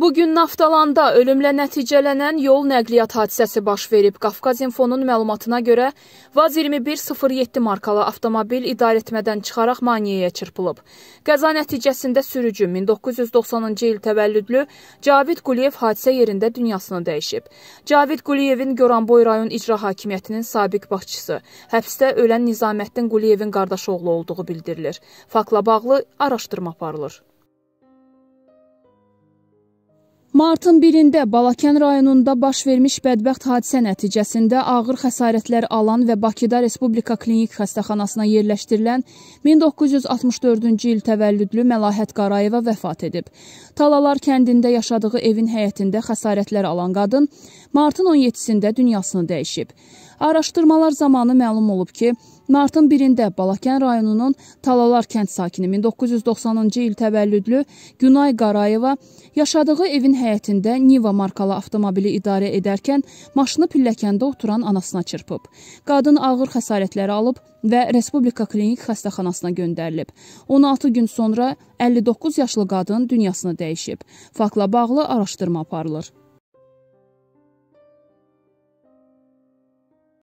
Bugün Naftalanda ölümlə nəticələnən yol nəqliyyat hadisəsi baş verib. Qafqaz İnfonun məlumatına görə VAZ-2107 markalı avtomobil idarəetmədən çıxaraq maniyəyə çırpılıb. Qəza nəticəsində sürücü 1990-cı il təvəllüdlü Cavid Quliyev hadisə yerində dünyasını dəyişib. Cavid Quliyevin Goranboy rayon icra hakimiyyətinin sabiq başçısı, həbsdə ölən Nizaməddin Quliyevin qardaşı oğlu olduğu bildirilir. Faktla bağlı araşdırma aparılır. Martın 1-də Balakən rayonunda baş vermiş bədbəxt hadisə nəticəsində ağır xəsarətlər alan və Bakıda Respublika Klinik Xəstəxanasına yerləşdirilən 1964-cü il təvəllüdlü Məlahət Qarayeva vəfat edib. Talalar kəndində yaşadığı evin həyətində xəsarətlər alan qadın martın 17-də dünyasını dəyişib. Araşdırmalar zamanı məlum olub ki, martın 1-də Balakən rayonunun Talalar kənd sakini 1990-cı il təvəllüdlü Günay Qarayeva yaşadığı evin həyətində Niva markalı avtomobili idarə edərkən maşını pilləkəndə oturan anasına çırpıb. Qadın ağır xəsarətləri alıb və Respublika Klinik xəstəxanasına göndərilib. 16 gün sonra 59 yaşlı qadın dünyasını dəyişib. Faktla bağlı araşdırma aparılır.